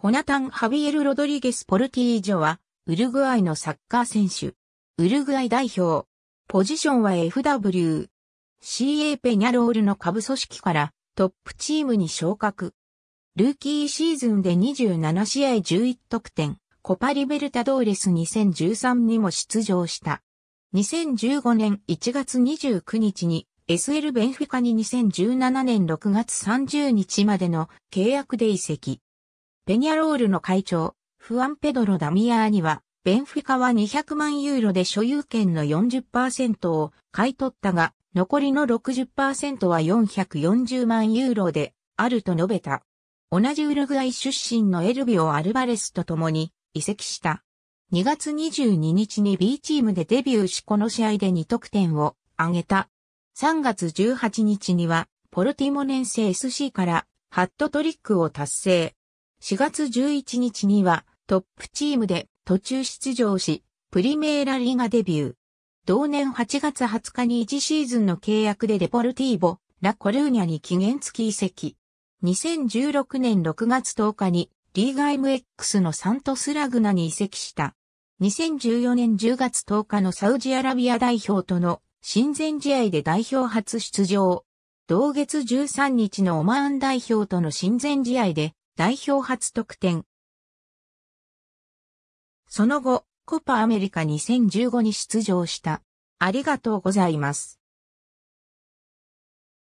ホナタン・ハビエル・ロドリゲス・ポルティージョは、ウルグアイのサッカー選手。ウルグアイ代表。ポジションは FW。CA ペニャロールの下部組織からトップチームに昇格。ルーキーシーズンで27試合11得点、コパリベルタドーレス2013にも出場した。2015年1月29日に SL ベンフィカに2017年6月30日までの契約で移籍。ペニャロールの会長、フアン・ペドロ・ダミアーには、ベンフィカは200万ユーロで所有権の40%を買い取ったが、残りの60%は440万ユーロであると述べた。同じウルグアイ出身のエルビオ・アルバレスと共に移籍した。2月22日に B チームでデビューしこの試合で2得点を挙げた。3月18日にはポルティモネンセ SC からハットトリックを達成。4月11日にはトップチームで途中出場し、プリメーラリーがデビュー。同年8月20日に1シーズンの契約でデポルティーボ、ラ・コルーニャに期限付き移籍。2016年6月10日にリーガ MX のサントスラグナに移籍した。2014年10月10日のサウジアラビア代表との親善試合で代表初出場。同月13日のオマーン代表との親善試合で代表初得点。その後、コパアメリカ2015に出場した。ありがとうございます。